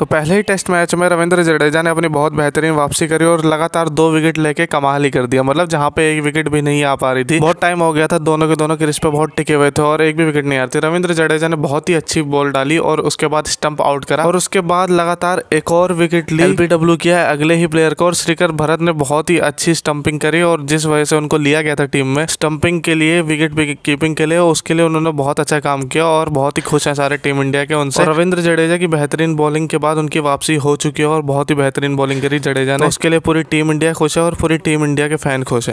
तो पहले ही test match में रविंद्र जडेजा ने अपनी बहुत बेहतरीन वापसी करी और लगातार दो विकेट लेके कमाल ही कर दिया मतलब जहाँ पे एक विकेट भी नहीं आ पा रही थी बहुत टाइम हो गया था दोनों के दोनों क्रिस पे बहुत टिके हुए थे और एक भी विकेट नहीं आ रही रविंद्र जडेजा ने बहुत ही अच्छी बॉल डाली और उसके बाद स्टंप आउट करा और उसके बाद लगातार एक और विकेट ली एलबीडब्ल्यू किया है अगले ही प्लेयर को और श्रीकर भरत ने बहुत ही अच्छी स्टंपिंग करी और जिस वजह से उनको लिया गया था टीम में स्टंपिंग के लिए विकेट कीपिंग के लिए उसके लिए उन्होंने बहुत अच्छा काम किया और बहुत ही खुश है सारे टीम इंडिया के उनसे रविंद्र जडेजा की बेहतरीन बॉलिंग के बाद बाद उनकी वापसी हो चुकी है और बहुत ही बेहतरीन बॉलिंग करी जडेजा ने तो उसके लिए पूरी टीम इंडिया खुश है और पूरी टीम इंडिया के फैन खुश है